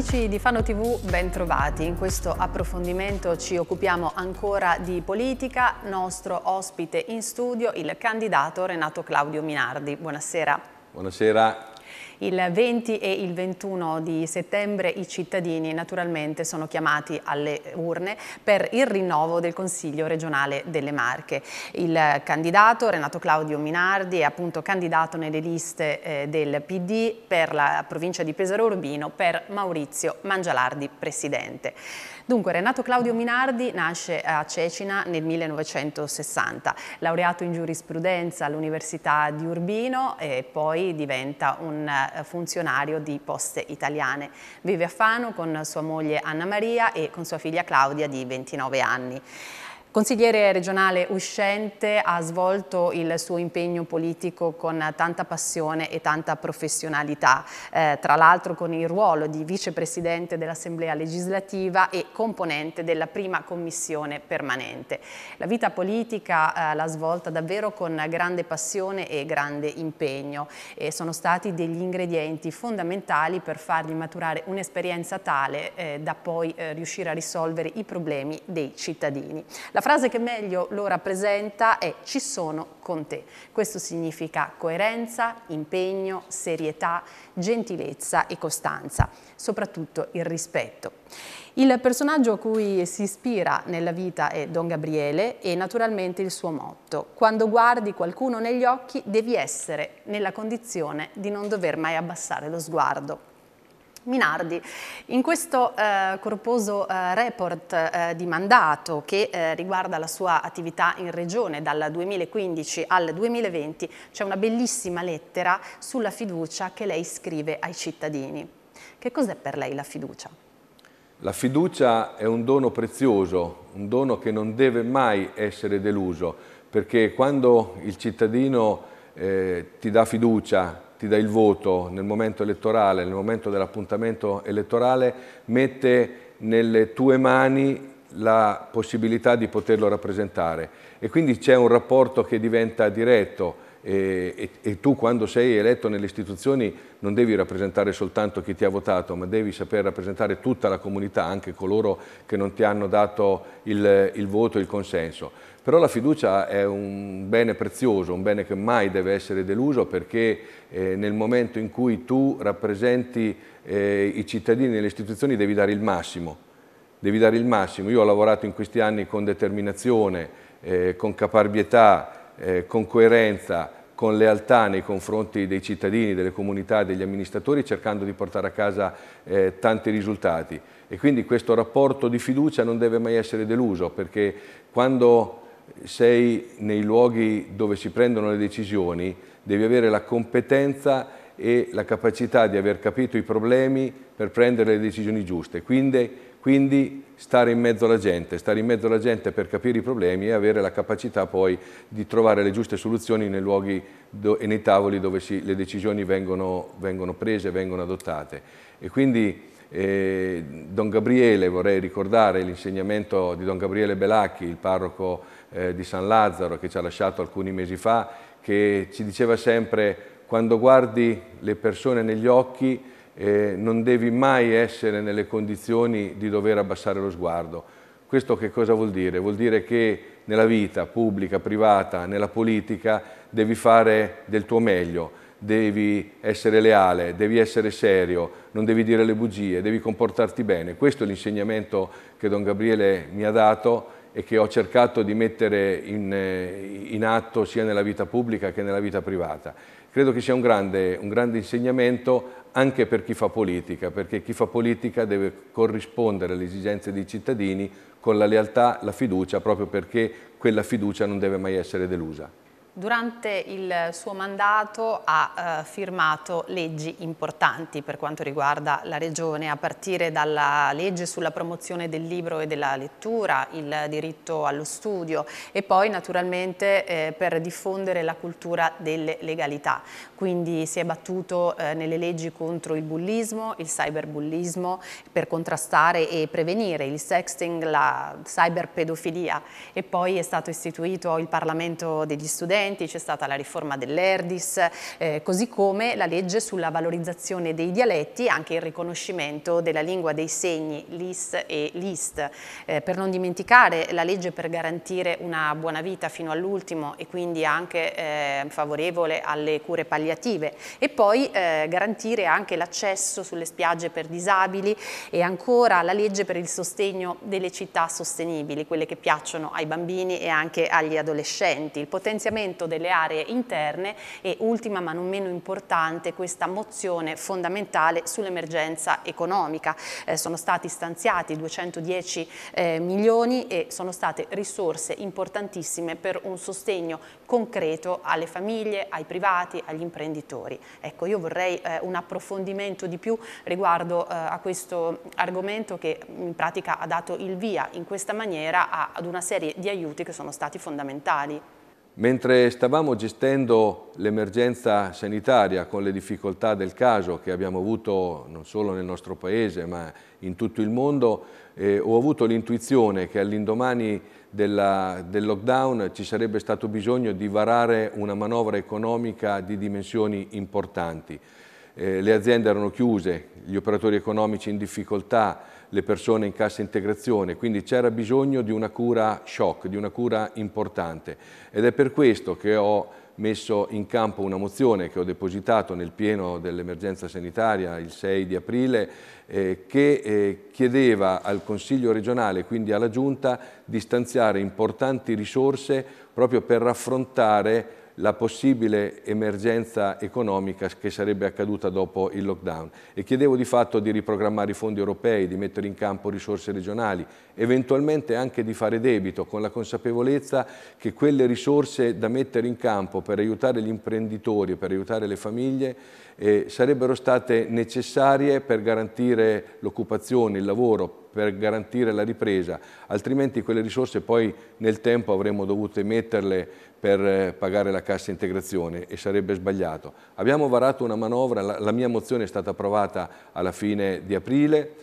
Amici di Fano TV, ben trovati. In questo approfondimento ci occupiamo ancora di politica. Nostro ospite in studio, il candidato Renato Claudio Minardi. Buonasera. Buonasera, il 20 e il 21 di settembre i cittadini naturalmente sono chiamati alle urne per il rinnovo del Consiglio regionale delle Marche. Il candidato Renato Claudio Minardi è appunto candidato nelle liste eh, del PD per la provincia di Pesaro Urbino per Maurizio Mangialardi presidente. Dunque Renato Claudio Minardi nasce a Cecina nel 1960, laureato in giurisprudenza all'Università di Urbino e poi diventa un eh, eh, funzionario di Poste Italiane. Vive a Fano con sua moglie Anna Maria e con sua figlia Claudia di 29 anni. Consigliere regionale uscente ha svolto il suo impegno politico con tanta passione e tanta professionalità, eh, tra l'altro con il ruolo di vicepresidente dell'Assemblea legislativa e componente della prima commissione permanente. La vita politica eh, l'ha svolta davvero con grande passione e grande impegno e sono stati degli ingredienti fondamentali per fargli maturare un'esperienza tale eh, da poi eh, riuscire a risolvere i problemi dei cittadini. La la frase che meglio lo rappresenta è ci sono con te. Questo significa coerenza, impegno, serietà, gentilezza e costanza, soprattutto il rispetto. Il personaggio a cui si ispira nella vita è Don Gabriele e naturalmente il suo motto. Quando guardi qualcuno negli occhi devi essere nella condizione di non dover mai abbassare lo sguardo. Minardi. In questo eh, corposo eh, report eh, di mandato che eh, riguarda la sua attività in regione dal 2015 al 2020 c'è una bellissima lettera sulla fiducia che lei scrive ai cittadini. Che cos'è per lei la fiducia? La fiducia è un dono prezioso, un dono che non deve mai essere deluso, perché quando il cittadino eh, ti dà fiducia, ti dà il voto nel momento elettorale, nel momento dell'appuntamento elettorale, mette nelle tue mani la possibilità di poterlo rappresentare e quindi c'è un rapporto che diventa diretto e, e, e tu quando sei eletto nelle istituzioni non devi rappresentare soltanto chi ti ha votato ma devi saper rappresentare tutta la comunità anche coloro che non ti hanno dato il, il voto e il consenso però la fiducia è un bene prezioso, un bene che mai deve essere deluso perché eh, nel momento in cui tu rappresenti eh, i cittadini e le istituzioni devi dare il massimo. Devi dare il massimo. Io ho lavorato in questi anni con determinazione, eh, con caparbietà, eh, con coerenza, con lealtà nei confronti dei cittadini, delle comunità, degli amministratori, cercando di portare a casa eh, tanti risultati. E quindi questo rapporto di fiducia non deve mai essere deluso, perché quando sei nei luoghi dove si prendono le decisioni, devi avere la competenza e la capacità di aver capito i problemi per prendere le decisioni giuste. Quindi, quindi stare in mezzo alla gente, stare in mezzo alla gente per capire i problemi e avere la capacità poi di trovare le giuste soluzioni nei luoghi e nei tavoli dove si, le decisioni vengono, vengono prese, vengono adottate. E quindi eh, Don Gabriele, vorrei ricordare l'insegnamento di Don Gabriele Belacchi, il parroco eh, di San Lazzaro, che ci ha lasciato alcuni mesi fa, che ci diceva sempre quando guardi le persone negli occhi eh, non devi mai essere nelle condizioni di dover abbassare lo sguardo. Questo che cosa vuol dire? Vuol dire che nella vita pubblica, privata, nella politica devi fare del tuo meglio, devi essere leale, devi essere serio, non devi dire le bugie, devi comportarti bene. Questo è l'insegnamento che Don Gabriele mi ha dato e che ho cercato di mettere in, eh, in atto sia nella vita pubblica che nella vita privata. Credo che sia un grande, un grande insegnamento anche per chi fa politica, perché chi fa politica deve corrispondere alle esigenze dei cittadini con la lealtà, la fiducia, proprio perché quella fiducia non deve mai essere delusa. Durante il suo mandato ha eh, firmato leggi importanti per quanto riguarda la Regione, a partire dalla legge sulla promozione del libro e della lettura, il diritto allo studio e poi naturalmente eh, per diffondere la cultura delle legalità. Quindi si è battuto eh, nelle leggi contro il bullismo, il cyberbullismo, per contrastare e prevenire il sexting, la cyberpedofilia e poi è stato istituito il Parlamento degli studenti recenti c'è stata la riforma dell'Erdis, eh, così come la legge sulla valorizzazione dei dialetti, anche il riconoscimento della lingua dei segni LIS e LIST. Eh, per non dimenticare la legge per garantire una buona vita fino all'ultimo e quindi anche eh, favorevole alle cure palliative e poi eh, garantire anche l'accesso sulle spiagge per disabili e ancora la legge per il sostegno delle città sostenibili, quelle che piacciono ai bambini e anche agli adolescenti. Il potenziamento potenziamento delle aree interne e ultima ma non meno importante questa mozione fondamentale sull'emergenza economica. Eh, sono stati stanziati 210 eh, milioni e sono state risorse importantissime per un sostegno concreto alle famiglie, ai privati, agli imprenditori. Ecco, io vorrei eh, un approfondimento di più riguardo eh, a questo argomento che in pratica ha dato il via in questa maniera ad una serie di aiuti che sono stati fondamentali. Mentre stavamo gestendo l'emergenza sanitaria con le difficoltà del caso che abbiamo avuto non solo nel nostro paese ma in tutto il mondo, eh, ho avuto l'intuizione che all'indomani del lockdown ci sarebbe stato bisogno di varare una manovra economica di dimensioni importanti eh, le aziende erano chiuse, gli operatori economici in difficoltà, le persone in cassa integrazione, quindi c'era bisogno di una cura shock, di una cura importante ed è per questo che ho messo in campo una mozione che ho depositato nel pieno dell'emergenza sanitaria il 6 di aprile eh, che eh, chiedeva al Consiglio regionale, quindi alla Giunta, di stanziare importanti risorse proprio per affrontare la possibile emergenza economica che sarebbe accaduta dopo il lockdown e chiedevo di fatto di riprogrammare i fondi europei, di mettere in campo risorse regionali eventualmente anche di fare debito, con la consapevolezza che quelle risorse da mettere in campo per aiutare gli imprenditori per aiutare le famiglie eh, sarebbero state necessarie per garantire l'occupazione, il lavoro, per garantire la ripresa, altrimenti quelle risorse poi nel tempo avremmo dovuto metterle per eh, pagare la cassa integrazione e sarebbe sbagliato. Abbiamo varato una manovra, la, la mia mozione è stata approvata alla fine di aprile,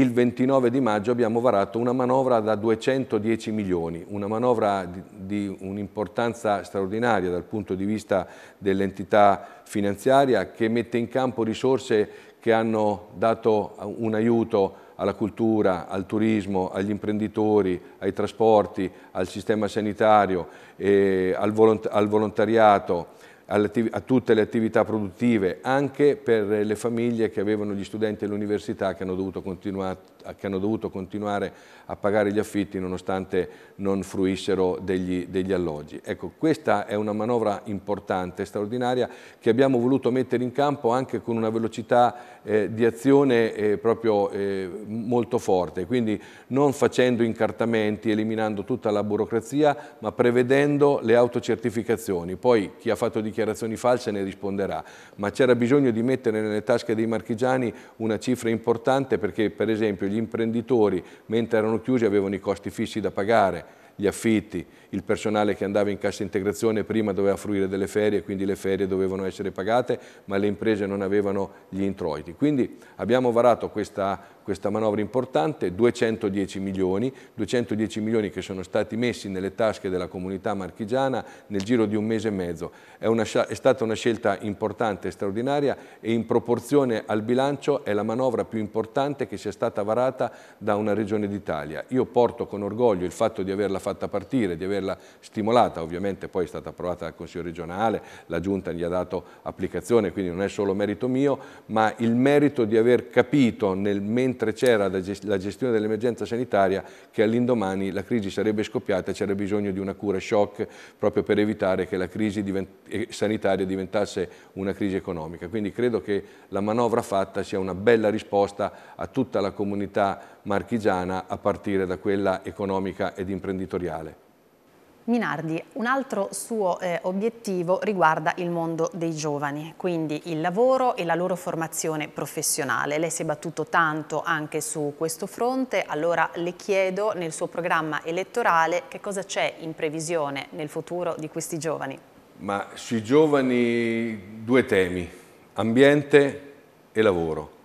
il 29 di maggio abbiamo varato una manovra da 210 milioni, una manovra di, di un'importanza straordinaria dal punto di vista dell'entità finanziaria che mette in campo risorse che hanno dato un aiuto alla cultura, al turismo, agli imprenditori, ai trasporti, al sistema sanitario, eh, al, volontariato, a tutte le attività produttive, anche per le famiglie che avevano gli studenti all'università che hanno dovuto continuare che hanno dovuto continuare a pagare gli affitti nonostante non fruissero degli, degli alloggi. Ecco, questa è una manovra importante, straordinaria, che abbiamo voluto mettere in campo anche con una velocità eh, di azione eh, proprio eh, molto forte, quindi non facendo incartamenti, eliminando tutta la burocrazia, ma prevedendo le autocertificazioni. Poi chi ha fatto dichiarazioni false ne risponderà, ma c'era bisogno di mettere nelle tasche dei marchigiani una cifra importante perché per esempio gli imprenditori, mentre erano chiusi, avevano i costi fissi da pagare, gli affitti, il personale che andava in cassa integrazione prima doveva fruire delle ferie, quindi le ferie dovevano essere pagate, ma le imprese non avevano gli introiti. Quindi abbiamo varato questa, questa manovra importante, 210 milioni, 210 milioni che sono stati messi nelle tasche della comunità marchigiana nel giro di un mese e mezzo. È, una, è stata una scelta importante, straordinaria e in proporzione al bilancio è la manovra più importante che sia stata varata da una regione d'Italia. Io porto con orgoglio il fatto di averla fatta partire, di averla stimolata, ovviamente poi è stata approvata dal Consiglio regionale, la Giunta gli ha dato applicazione, quindi non è solo merito mio, ma il merito di aver capito nel mente mentre c'era la gestione dell'emergenza sanitaria che all'indomani la crisi sarebbe scoppiata e c'era bisogno di una cura shock proprio per evitare che la crisi divent eh, sanitaria diventasse una crisi economica. Quindi credo che la manovra fatta sia una bella risposta a tutta la comunità marchigiana a partire da quella economica ed imprenditoriale. Minardi, un altro suo eh, obiettivo riguarda il mondo dei giovani, quindi il lavoro e la loro formazione professionale. Lei si è battuto tanto anche su questo fronte, allora le chiedo nel suo programma elettorale che cosa c'è in previsione nel futuro di questi giovani. Ma sui giovani due temi, ambiente e lavoro.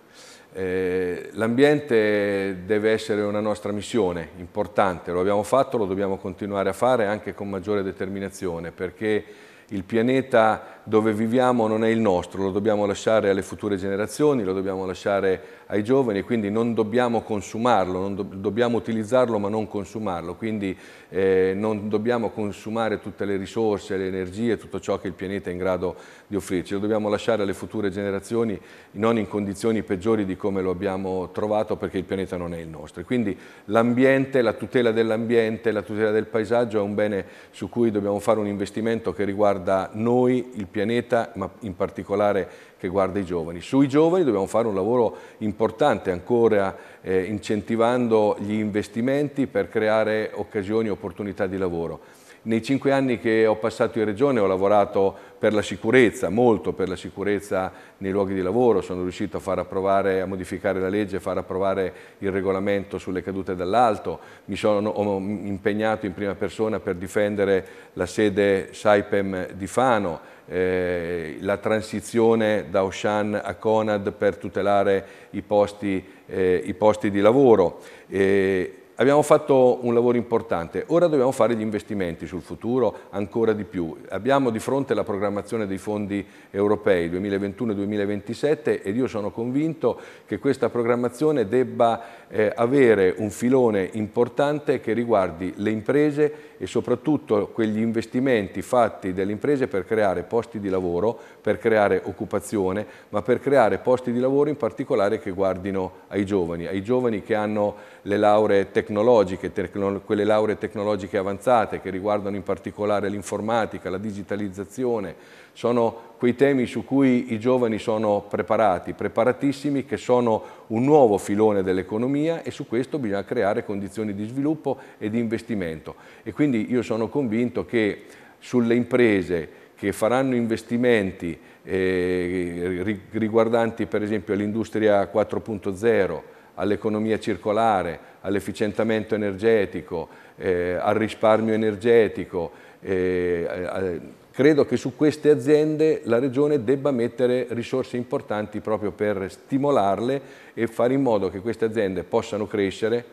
Eh, l'ambiente deve essere una nostra missione importante, lo abbiamo fatto, lo dobbiamo continuare a fare anche con maggiore determinazione perché il pianeta dove viviamo non è il nostro, lo dobbiamo lasciare alle future generazioni, lo dobbiamo lasciare ai giovani, quindi non dobbiamo consumarlo, non do dobbiamo utilizzarlo ma non consumarlo, quindi eh, non dobbiamo consumare tutte le risorse, le energie, tutto ciò che il pianeta è in grado di offrirci, lo dobbiamo lasciare alle future generazioni non in condizioni peggiori di come lo abbiamo trovato perché il pianeta non è il nostro. Quindi l'ambiente, la tutela dell'ambiente, la tutela del paesaggio è un bene su cui dobbiamo fare un investimento che riguarda noi, il pianeta, ma in particolare che guarda i giovani. Sui giovani dobbiamo fare un lavoro importante ancora eh, incentivando gli investimenti per creare occasioni e opportunità di lavoro. Nei cinque anni che ho passato in Regione ho lavorato per la sicurezza, molto per la sicurezza nei luoghi di lavoro, sono riuscito a far approvare, a modificare la legge, a far approvare il regolamento sulle cadute dall'alto, mi sono impegnato in prima persona per difendere la sede Saipem di Fano, eh, la transizione da Oshan a Conad per tutelare i posti, eh, i posti di lavoro. Eh, abbiamo fatto un lavoro importante, ora dobbiamo fare gli investimenti sul futuro ancora di più. Abbiamo di fronte la programmazione dei fondi europei 2021-2027 ed io sono convinto che questa programmazione debba eh, avere un filone importante che riguardi le imprese e soprattutto quegli investimenti fatti dalle imprese per creare posti di lavoro, per creare occupazione, ma per creare posti di lavoro in particolare che guardino ai giovani, ai giovani che hanno le lauree tecnologiche tecnologiche, tecno quelle lauree tecnologiche avanzate che riguardano in particolare l'informatica, la digitalizzazione, sono quei temi su cui i giovani sono preparati, preparatissimi, che sono un nuovo filone dell'economia e su questo bisogna creare condizioni di sviluppo e di investimento. E quindi io sono convinto che sulle imprese che faranno investimenti eh, riguardanti per esempio l'industria 4.0, all'economia circolare, all'efficientamento energetico, eh, al risparmio energetico. Eh, eh, eh, credo che su queste aziende la Regione debba mettere risorse importanti proprio per stimolarle e fare in modo che queste aziende possano crescere,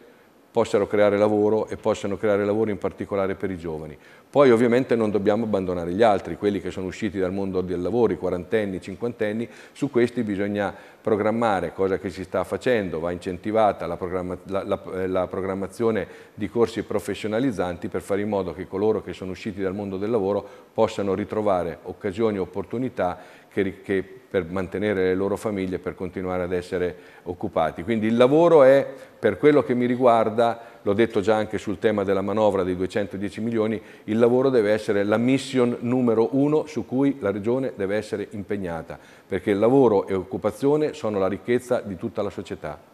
possano creare lavoro e possano creare lavoro in particolare per i giovani. Poi ovviamente non dobbiamo abbandonare gli altri, quelli che sono usciti dal mondo del lavoro, i quarantenni, i cinquantenni, su questi bisogna programmare, cosa che si sta facendo, va incentivata la, programma, la, la, eh, la, programmazione di corsi professionalizzanti per fare in modo che coloro che sono usciti dal mondo del lavoro possano ritrovare occasioni e opportunità che, che per mantenere le loro famiglie per continuare ad essere occupati. Quindi il lavoro è, per quello che mi riguarda, l'ho detto già anche sul tema della manovra dei 210 milioni, il lavoro deve essere la mission numero uno su cui la Regione deve essere impegnata, perché lavoro e occupazione sono la ricchezza di tutta la società.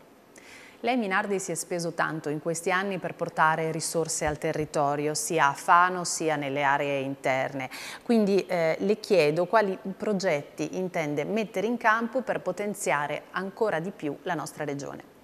Lei Minardi si è speso tanto in questi anni per portare risorse al territorio, sia a Fano sia nelle aree interne. Quindi eh, le chiedo quali progetti intende mettere in campo per potenziare ancora di più la nostra regione.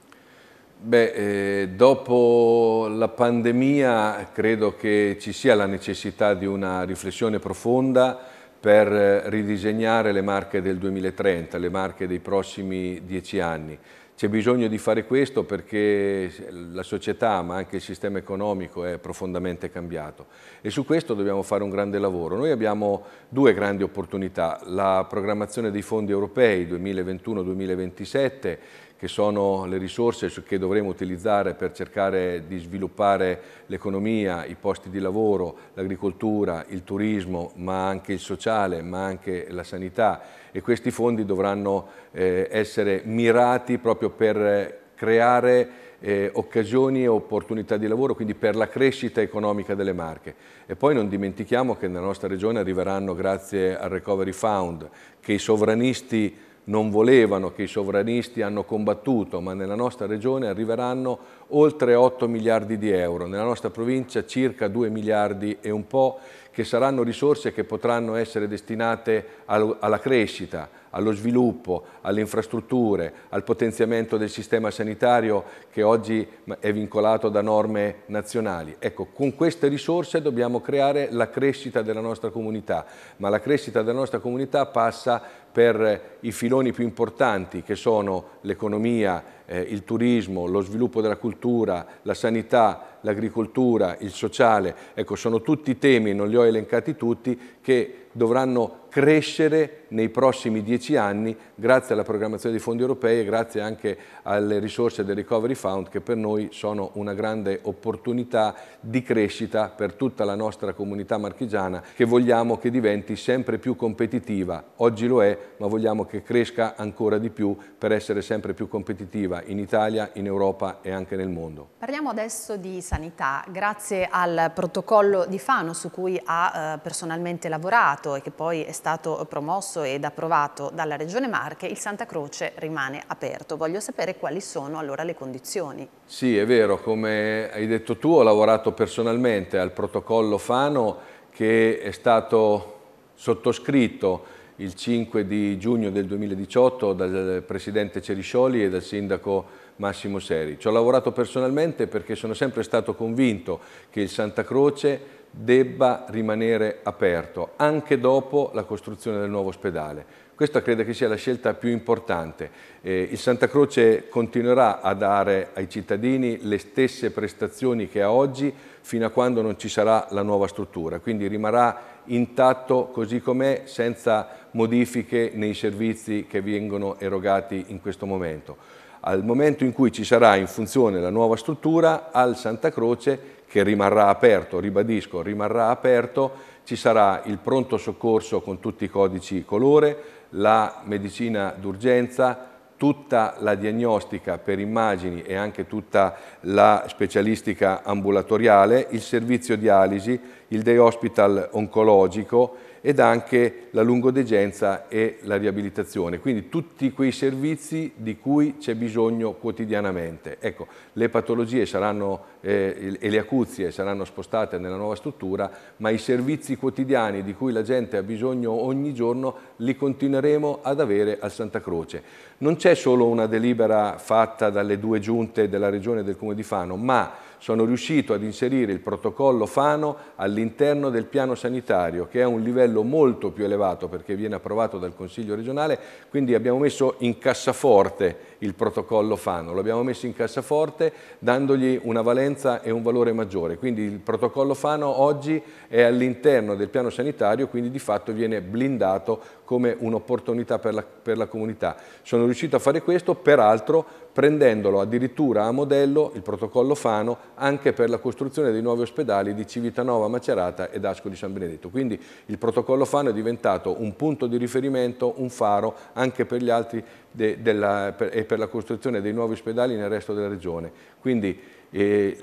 Beh, eh, dopo la pandemia credo che ci sia la necessità di una riflessione profonda per eh, ridisegnare le marche del 2030, le marche dei prossimi dieci anni. C'è bisogno di fare questo perché la società, ma anche il sistema economico è profondamente cambiato e su questo dobbiamo fare un grande lavoro. Noi abbiamo due grandi opportunità, la programmazione dei fondi europei 2021-2027 che sono le risorse che dovremo utilizzare per cercare di sviluppare l'economia, i posti di lavoro, l'agricoltura, il turismo, ma anche il sociale, ma anche la sanità e questi fondi dovranno eh, essere mirati proprio per creare eh, occasioni e opportunità di lavoro, quindi per la crescita economica delle marche. E poi non dimentichiamo che nella nostra regione arriveranno, grazie al Recovery Fund, che i sovranisti non volevano che i sovranisti hanno combattuto, ma nella nostra regione arriveranno oltre 8 miliardi di euro, nella nostra provincia circa 2 miliardi e un po', che saranno risorse che potranno essere destinate alla crescita, allo sviluppo, alle infrastrutture, al potenziamento del sistema sanitario che oggi è vincolato da norme nazionali. Ecco, con queste risorse dobbiamo creare la crescita della nostra comunità, ma la crescita della nostra comunità passa per eh, i filoni più importanti che sono l'economia, eh, il turismo, lo sviluppo della cultura, la sanità, l'agricoltura, il sociale. Ecco, sono tutti temi, non li ho elencati tutti, che dovranno crescere nei prossimi dieci anni grazie alla programmazione dei fondi europei e grazie anche alle risorse del Recovery Fund che per noi sono una grande opportunità di crescita per tutta la nostra comunità marchigiana che vogliamo che diventi sempre più competitiva. Oggi lo è, ma vogliamo che cresca ancora di più per essere sempre più competitiva in Italia, in Europa e anche nel mondo. Parliamo adesso di sanità. Grazie al protocollo di Fano su cui ha eh, personalmente lavorato e che poi è stato promosso ed approvato dalla Regione Marche, il Santa Croce rimane aperto. Voglio sapere quali sono allora le condizioni. Sì, è vero, come hai detto tu, ho lavorato personalmente al protocollo Fano che è stato sottoscritto il 5 di giugno del 2018 dal presidente Ceriscioli e dal sindaco Massimo Seri. Ci ho lavorato personalmente perché sono sempre stato convinto che il Santa Croce debba rimanere aperto anche dopo la costruzione del nuovo ospedale. Questa credo che sia la scelta più importante. Eh, il Santa Croce continuerà a dare ai cittadini le stesse prestazioni che ha oggi fino a quando non ci sarà la nuova struttura, quindi rimarrà intatto così com'è senza modifiche nei servizi che vengono erogati in questo momento al momento in cui ci sarà in funzione la nuova struttura, al Santa Croce, che rimarrà aperto, ribadisco, rimarrà aperto, ci sarà il pronto soccorso con tutti i codici colore, la medicina d'urgenza, tutta la diagnostica per immagini e anche tutta la specialistica ambulatoriale, il servizio dialisi, il day hospital oncologico, ed anche la lungodegenza e la riabilitazione, quindi tutti quei servizi di cui c'è bisogno quotidianamente. Ecco, le patologie saranno, eh, e le acuzie saranno spostate nella nuova struttura, ma i servizi quotidiani di cui la gente ha bisogno ogni giorno li continueremo ad avere al Santa Croce. Non c'è solo una delibera fatta dalle due giunte della Regione del Comune di Fano, ma sono riuscito ad inserire il protocollo Fano all'interno del piano sanitario, che è un livello livello molto più elevato perché viene approvato dal Consiglio regionale, quindi abbiamo messo in cassaforte il protocollo Fano, lo abbiamo messo in cassaforte dandogli una valenza e un valore maggiore, quindi il protocollo Fano oggi è all'interno del piano sanitario, quindi di fatto viene blindato come un'opportunità per, per la comunità. Sono riuscito a fare questo, peraltro prendendolo addirittura a modello, il protocollo Fano, anche per la costruzione dei nuovi ospedali di Civitanova Macerata ed Asco di San Benedetto. Quindi il protocollo Porto Collofano è diventato un punto di riferimento, un faro anche per gli altri de, della, per, e per la costruzione dei nuovi ospedali nel resto della regione. Quindi eh,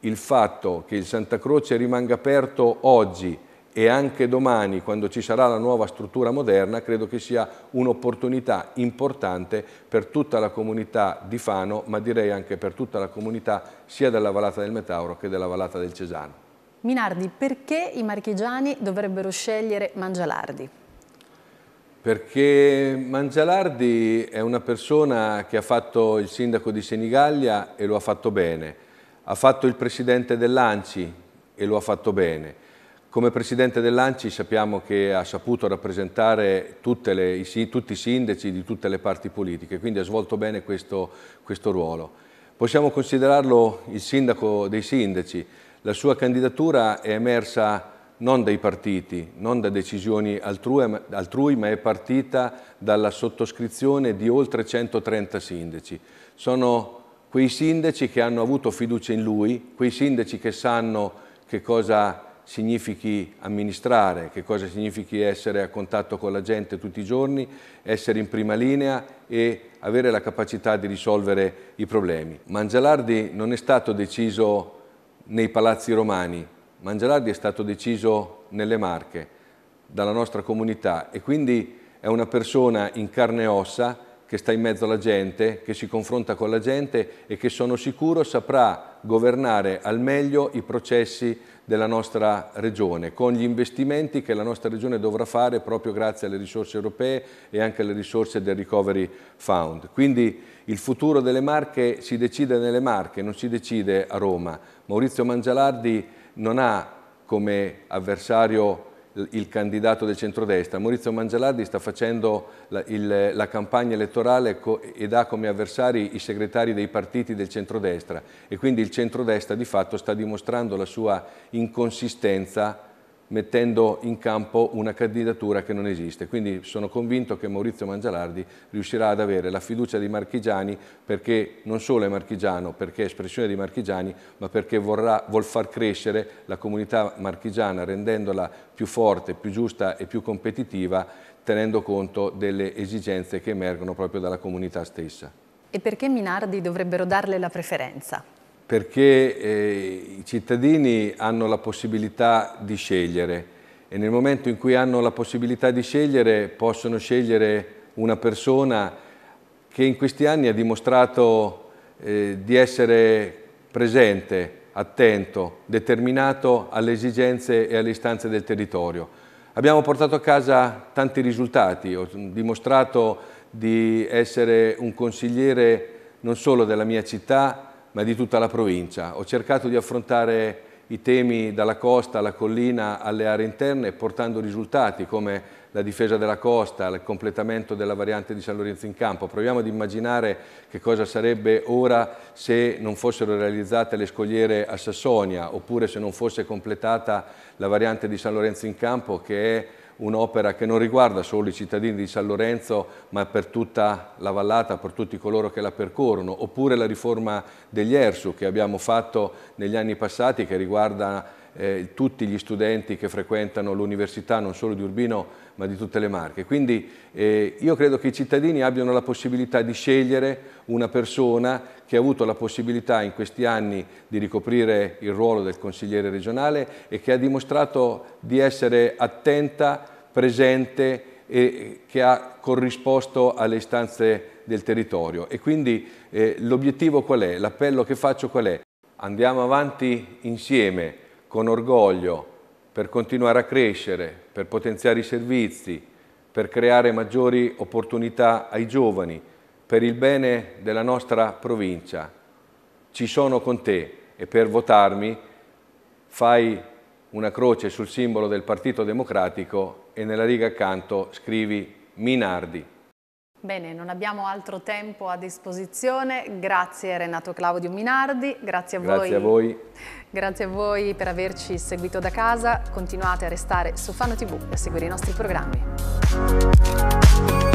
il fatto che il Santa Croce rimanga aperto oggi e anche domani quando ci sarà la nuova struttura moderna credo che sia un'opportunità importante per tutta la comunità di Fano ma direi anche per tutta la comunità sia della Vallata del Metauro che della Vallata del Cesano. Minardi, perché i marchigiani dovrebbero scegliere Mangialardi? Perché Mangialardi è una persona che ha fatto il sindaco di Senigallia e lo ha fatto bene, ha fatto il presidente dell'Anci e lo ha fatto bene. Come presidente dell'Anci sappiamo che ha saputo rappresentare le, i, tutti i sindaci di tutte le parti politiche, quindi ha svolto bene questo, questo ruolo. Possiamo considerarlo il sindaco dei sindaci, la sua candidatura è emersa non dai partiti, non da decisioni altrui, altrui, ma è partita dalla sottoscrizione di oltre 130 sindaci. Sono quei sindaci che hanno avuto fiducia in lui, quei sindaci che sanno che cosa significhi amministrare, che cosa significhi essere a contatto con la gente tutti i giorni, essere in prima linea e avere la capacità di risolvere i problemi. Mangialardi non è stato deciso nei palazzi romani. Mangialardi è stato deciso nelle Marche, dalla nostra comunità e quindi è una persona in carne e ossa che sta in mezzo alla gente, che si confronta con la gente e che sono sicuro saprà governare al meglio i processi della nostra regione, con gli investimenti che la nostra regione dovrà fare proprio grazie alle risorse europee e anche alle risorse del Recovery Fund. Quindi il futuro delle Marche si decide nelle Marche, non si decide a Roma. Maurizio Mangialardi non ha come avversario il candidato del centrodestra. Maurizio Mangialardi sta facendo la, il, la campagna elettorale co, ed ha come avversari i segretari dei partiti del centrodestra e quindi il centrodestra di fatto sta dimostrando la sua inconsistenza mettendo in campo una candidatura che non esiste. Quindi sono convinto che Maurizio Mangialardi riuscirà ad avere la fiducia dei marchigiani perché non solo è marchigiano, perché è espressione di marchigiani, ma perché vorrà, vuol far crescere la comunità marchigiana rendendola più forte, più giusta e più competitiva tenendo conto delle esigenze che emergono proprio dalla comunità stessa. E perché Minardi dovrebbero darle la preferenza? perché eh, i cittadini hanno la possibilità di scegliere e nel momento in cui hanno la possibilità di scegliere possono scegliere una persona che in questi anni ha dimostrato eh, di essere presente, attento, determinato alle esigenze e alle istanze del territorio. Abbiamo portato a casa tanti risultati, ho dimostrato di essere un consigliere non solo della mia città, ma di tutta la provincia. Ho cercato di affrontare i temi dalla costa alla collina alle aree interne portando risultati come la difesa della costa, il completamento della variante di San Lorenzo in campo. Proviamo ad immaginare che cosa sarebbe ora se non fossero realizzate le scogliere a Sassonia oppure se non fosse completata la variante di San Lorenzo in campo che è un'opera che non riguarda solo i cittadini di San Lorenzo ma per tutta la vallata, per tutti coloro che la percorrono, oppure la riforma degli ERSU che abbiamo fatto negli anni passati che riguarda eh, tutti gli studenti che frequentano l'università non solo di Urbino ma di tutte le Marche. Quindi eh, io credo che i cittadini abbiano la possibilità di scegliere una persona che ha avuto la possibilità in questi anni di ricoprire il ruolo del consigliere regionale e che ha dimostrato di essere attenta, presente e che ha corrisposto alle istanze del territorio. E quindi eh, l'obiettivo qual è? L'appello che faccio qual è? Andiamo avanti insieme con orgoglio per continuare a crescere, per potenziare i servizi, per creare maggiori opportunità ai giovani, per il bene della nostra provincia. Ci sono con te e per votarmi fai una croce sul simbolo del Partito Democratico e nella riga accanto scrivi Minardi. Bene, non abbiamo altro tempo a disposizione. Grazie Renato Claudio Minardi, grazie a, grazie voi. a voi. Grazie a voi per averci seguito da casa. Continuate a restare su Fano TV e a seguire i nostri programmi.